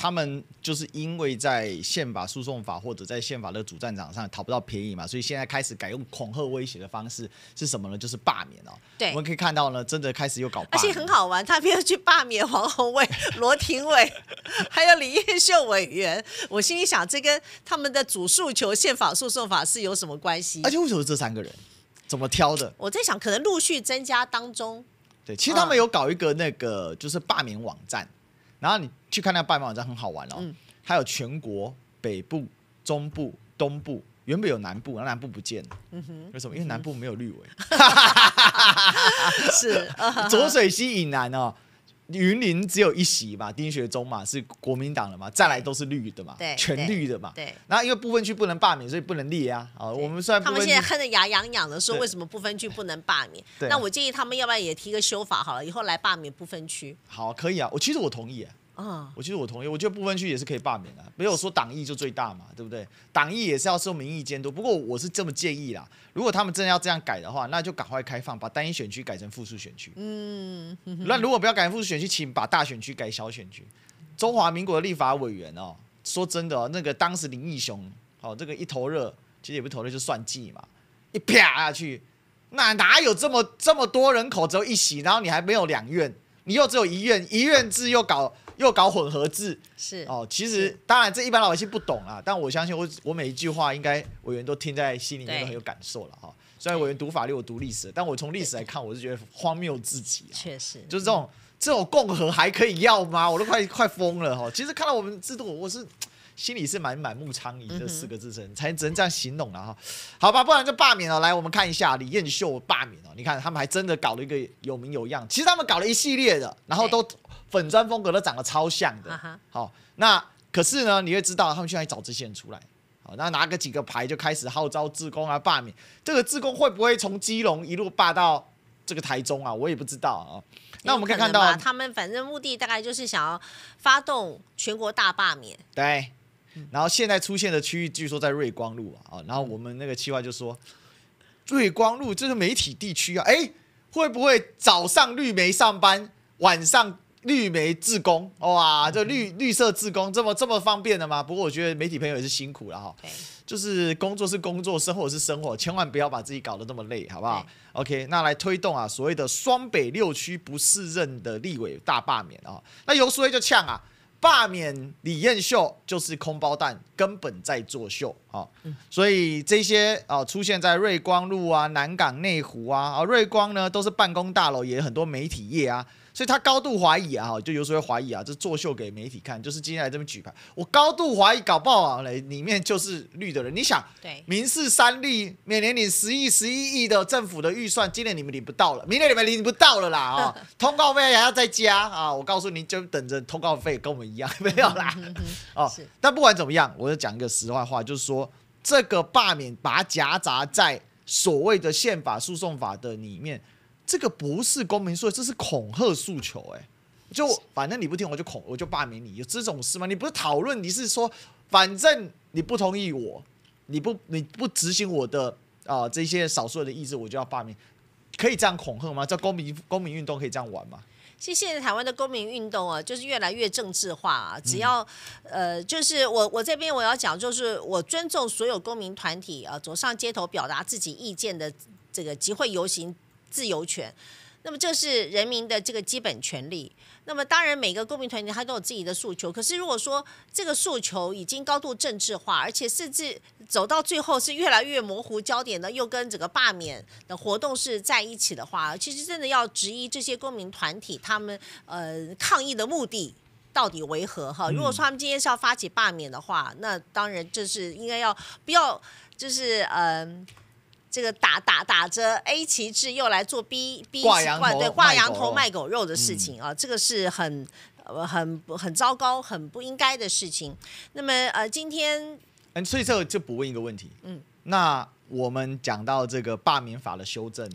他们就是因为在宪法诉讼法或者在宪法的主战场上讨不到便宜嘛，所以现在开始改用恐吓威胁的方式是什么呢？就是罢免哦。对，我们可以看到呢，真的开始又搞。而且很好玩，他们要去罢免黄宏伟、罗廷伟，还有李彦秀委员。我心里想，这跟他们的主诉求宪法诉讼法是有什么关系？而且为什么这三个人怎么挑的？我在想，可能陆续增加当中。对，其实他们有搞一个那个，就是罢免网站。然后你去看那拜访网站很好玩哦，还有全国北部、中部、东部，原本有南部，但南部不见了。嗯哼，为什么？因为南部没有绿委。是，浊水溪以南哦。云林只有一席嘛，丁学中嘛是国民党的嘛，再来都是绿的嘛，对，全绿的嘛，对。然因为部分区不能罢免，所以不能立啊。啊，我们虽然他们现在恨得牙痒痒的说，为什么部分区不能罢免？那我建议他们要不要也提个修法好了，以后来罢免不分区。好，可以啊，我其实我同意啊。啊，我其实我同意，我觉得部分区也是可以罢免的，没有说党意就最大嘛，对不对？党意也是要受民意监督。不过我是这么建议啦，如果他们真的要这样改的话，那就赶快开放，把单一选区改成复数选区。嗯，那如果不要改成复数选区，请把大选区改小选区。中华民国的立法委员哦，说真的哦，那个当时林义雄，哦，这个一头热，其实也不头热，就算计嘛，一啪下去，那哪有这么这么多人口只有一席，然后你还没有两院？你又只有一院，一院制又搞又搞混合制，是哦。其实当然这一般老百姓不懂啊，但我相信我我每一句话，应该委员都听在心里，面都很有感受了哈。虽然委员读法律，我读历史，但我从历史来看，我是觉得荒谬至极，啊。确实就是这种这种共和还可以要吗？我都快快疯了哈。其实看到我们制度，我是。心里是满满目疮痍这四个字真才只能这样形容了哈。好吧，不然就罢免了。来，我们看一下李燕秀罢免了。你看他们还真的搞了一个有名有样，其实他们搞了一系列的，然后都粉砖风格都长得超像的。好，那可是呢，你会知道他们居在找这些人出来。然那拿个几个牌就开始号召自工啊罢免。这个自工会不会从基隆一路霸到这个台中啊？我也不知道啊。那我们可以看到，他们反正目的大概就是想要发动全国大罢免。对。然后现在出现的区域据说在瑞光路啊，然后我们那个企划就说，瑞光路这是媒体地区啊，哎，会不会早上绿媒上班，晚上绿媒自工，哇，这绿绿色自工这么这么方便的吗？不过我觉得媒体朋友也是辛苦了哈，就是工作是工作，生活是生活，千万不要把自己搞得那么累，好不好？OK，那来推动啊，所谓的双北六区不适任的立委大罢免啊，那游苏辉就呛啊。罢免李彦秀就是空包蛋，根本在作秀。好，所以这些哦出现在瑞光路啊、南港内湖啊、啊瑞光呢，都是办公大楼，也有很多媒体业啊，所以他高度怀疑啊，就有时候怀疑啊，这作秀给媒体看，就是今天来这边举牌，我高度怀疑搞不好嘞里面就是绿的人。你想，对，明事三例，每年领十亿、十一亿的政府的预算，今年你们领不到了，明年你们领不到了啦啊，通告费还要再加啊，我告诉您，就等着通告费跟我们一样 没有啦哦，但不管怎么样，我就讲一个实话，话就是说。这个罢免把它夹杂在所谓的宪法诉讼法的里面，这个不是公民诉求，这是恐吓诉求。哎，就反正你不听，我就恐，我就罢免你，有这种事吗？你不是讨论，你是说反正你不同意我，你不你不执行我的啊这些少数人的意志，我就要罢免，可以这样恐吓吗？叫公民公民运动可以这样玩吗？其实现在台湾的公民运动啊，就是越来越政治化啊。只要，呃，就是我我这边我要讲，就是我尊重所有公民团体啊，走上街头表达自己意见的这个集会游行自由权。那么这是人民的这个基本权利。那么当然，每个公民团体他都有自己的诉求。可是如果说这个诉求已经高度政治化，而且甚至走到最后是越来越模糊焦点的，又跟整个罢免的活动是在一起的话，其实真的要质疑这些公民团体他们呃抗议的目的到底为何？哈，如果说他们今天是要发起罢免的话，那当然就是应该要不要就是嗯。这个打打打着 A 旗帜又来做 B B 对挂羊头卖狗肉的事情啊，这个是很很很糟糕、很不应该的事情。那么呃，今天嗯，所以这就不问一个问题，嗯，那我们讲到这个罢免法的修正。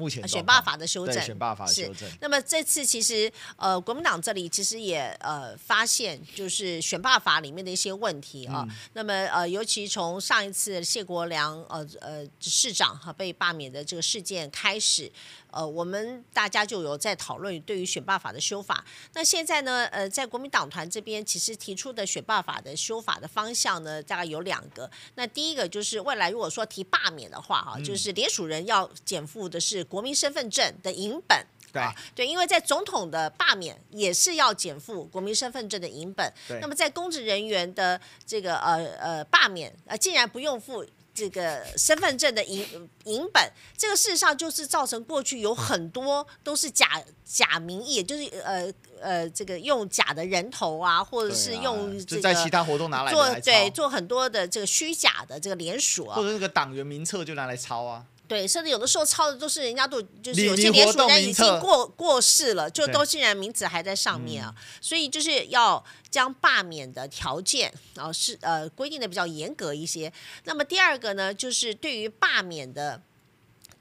目前选罢法的修正，选罢法修正。那么这次其实，呃，国民党这里其实也呃发现，就是选罢法里面的一些问题啊。那么呃，尤其从上一次谢国良呃呃市长哈被罢免的这个事件开始。呃，我们大家就有在讨论对于选罢法的修法。那现在呢，呃，在国民党团这边其实提出的选罢法的修法的方向呢，大概有两个。那第一个就是未来如果说提罢免的话啊，就是联署人要减负的是国民身份证的影本。对对，因为在总统的罢免也是要减负国民身份证的影本。那么在公职人员的这个呃呃罢免啊，竟然不用付。这个身份证的影影本，这个事实上就是造成过去有很多都是假假名义，就是呃呃，这个用假的人头啊，或者是用就在其他活动拿来做对做很多的这个虚假的这个联署啊，或者那个党员名册就拿来抄啊。对，甚至有的时候抄的都是人家都就是有些年数人已经过过世了，就都竟然名字还在上面啊，所以就是要将罢免的条件啊是呃规定的比较严格一些。那么第二个呢，就是对于罢免的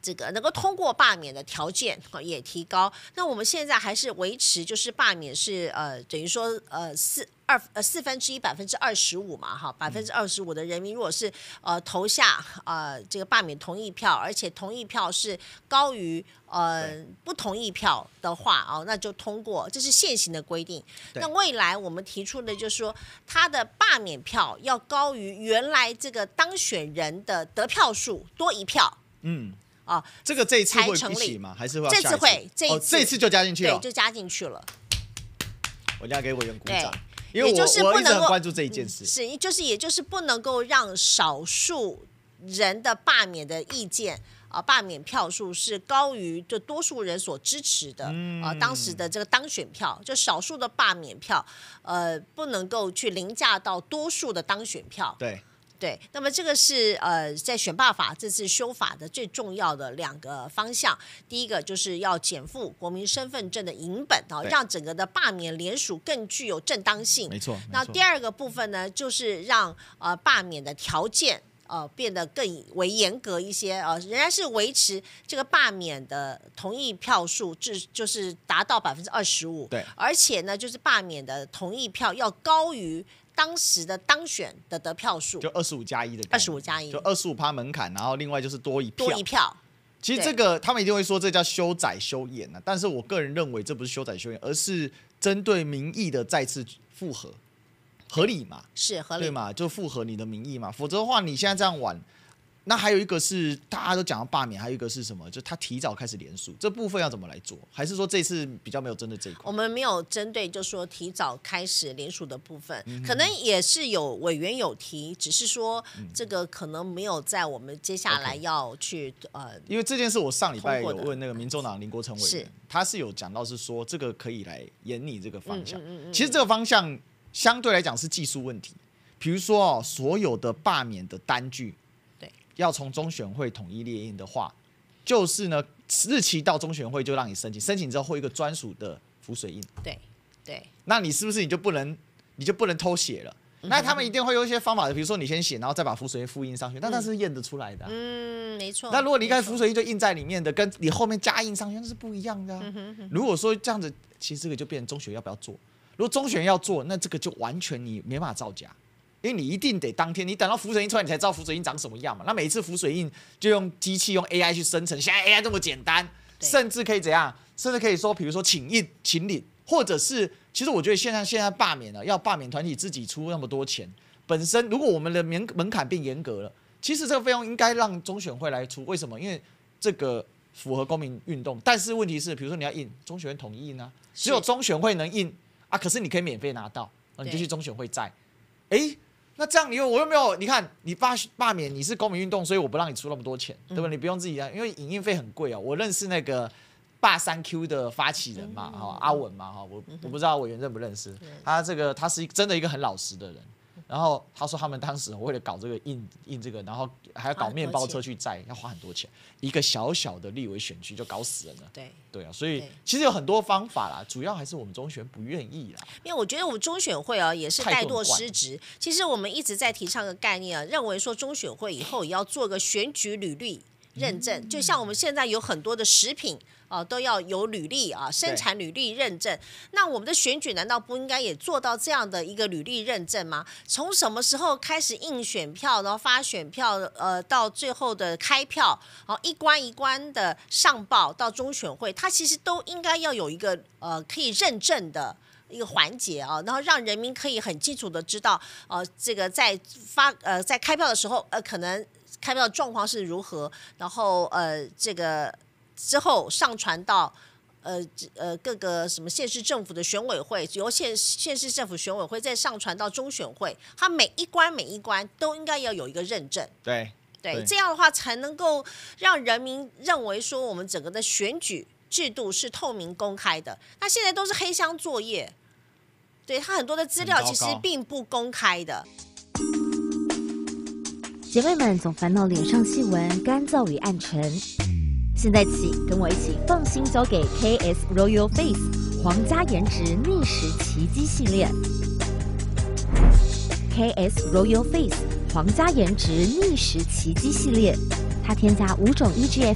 这个能够通过罢免的条件也提高。那我们现在还是维持就是罢免是呃等于说呃四。二呃四分之一百分之二十五嘛哈百分之二十五的人民如果是呃投下呃这个罢免同意票，而且同意票是高于呃不同意票的话哦，那就通过这是现行的规定。那未来我们提出的就是说，他的罢免票要高于原来这个当选人的得票数多一票。嗯，啊这个这一次会成立吗？还是会？这次会？哦，这次就加进去了，对，就加进去了。我要给委员鼓掌。也就是不能够关注这一件事，是就是也就是不能够让少数人的罢免的意见啊，罢免票数是高于就多数人所支持的啊，当时的这个当选票，就少数的罢免票，呃，不能够去凌驾到多数的当选票，对。对，那么这个是呃，在选罢法这次修法的最重要的两个方向，第一个就是要减负国民身份证的银本啊，让整个的罢免联署更具有正当性。没错。那第二个部分呢，就是让呃罢免的条件呃变得更为严格一些呃，仍然是维持这个罢免的同意票数至就是达到百分之二十五，对。而且呢，就是罢免的同意票要高于。当时的当选的得票数就二十五加一的，二十五加一，就二十五趴门槛，然后另外就是多一多一票。其实这个他们一定会说这叫修窄修严啊，但是我个人认为这不是修窄修严，而是针对民意的再次复合合理嘛，是合理对嘛，就复合你的民意嘛，否则的话你现在这样玩。那还有一个是大家都讲要罢免，还有一个是什么？就他提早开始联署这部分要怎么来做？还是说这次比较没有针对这一块？我们没有针对，就说提早开始联署的部分，可能也是有委员有提，只是说这个可能没有在我们接下来要去呃。因为这件事，我上礼拜有问那个民主党林国成委员，他是有讲到是说这个可以来演你这个方向。其实这个方向相对来讲是技术问题，比如说哦，所有的罢免的单据。要从中选会统一列印的话，就是呢日期到中选会就让你申请，申请之后会一个专属的浮水印。对对，那你是不是你就不能你就不能偷写了？那他们一定会有一些方法的，比如说你先写，然后再把浮水印复印上去，但那是验得出来的。嗯，没错。那如果离开浮水印就印在里面的，跟你后面加印上去那是不一样的。如果说这样子，其实这个就变成中选要不要做？如果中选要做，那这个就完全你没办法造假。因为你一定得当天，你等到浮水印出来，你才知道浮水印长什么样嘛。那每一次浮水印就用机器用 AI 去生成，像 AI 这么简单，甚至可以怎样？甚至可以说，比如说请印请领，或者是其实我觉得现在现在罢免了，要罢免团体自己出那么多钱，本身如果我们的门门槛变严格了，其实这个费用应该让中选会来出。为什么？因为这个符合公民运动。但是问题是，比如说你要印，中选一印呢？只有中选会能印啊。可是你可以免费拿到，你就去中选会再，哎。那这样，你又我又没有，你看你罢罢免你是公民运动，所以我不让你出那么多钱，对不对？你不用自己啊，因为影印费很贵哦。我认识那个霸三 Q 的发起人嘛，哈，阿文嘛，哈，我我不知道委员认不认识他，这个他是真的一个很老实的人。然后他说，他们当时为了搞这个印印这个，然后还要搞面包车去载，要花很多钱。一个小小的立委选区就搞死了。对对啊，所以其实有很多方法啦，主要还是我们中选不愿意啦。因为我觉得我们中选会啊也是怠惰失职。其实我们一直在提倡个概念啊，认为说中选会以后也要做个选举履历。认证就像我们现在有很多的食品啊，都要有履历啊，生产履历认证。那我们的选举难道不应该也做到这样的一个履历认证吗？从什么时候开始印选票，然后发选票，呃，到最后的开票，然后一关一关的上报到中选会，它其实都应该要有一个呃可以认证的一个环节啊，然后让人民可以很清楚的知道，呃，这个在发呃在开票的时候呃可能。开票状况是如何？然后呃，这个之后上传到呃呃各个什么县市政府的选委会，由县县市政府选委会再上传到中选会。它每一关每一关都应该要有一个认证，对对，这样的话才能够让人民认为说我们整个的选举制度是透明公开的。那现在都是黑箱作业，对他很多的资料其实并不公开的。姐妹们总烦恼脸上细纹、干燥与暗沉，现在起跟我一起放心交给 K S Royal Face 皇家颜值逆时奇迹系列。K S Royal Face 皇家颜值逆时奇迹系列，它添加五种 EGF，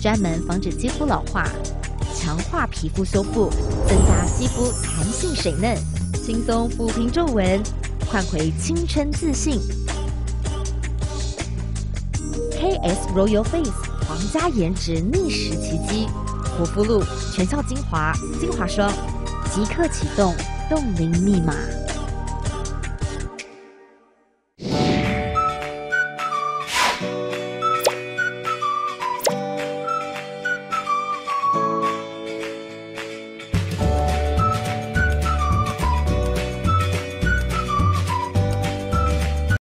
专门防止肌肤老化，强化皮肤修复，增加肌肤弹性水嫩，轻松抚平皱纹，换回青春自信。S Royal Face 皇家颜值逆时奇迹，国肤露全效精华精华霜，即刻启动冻龄密码。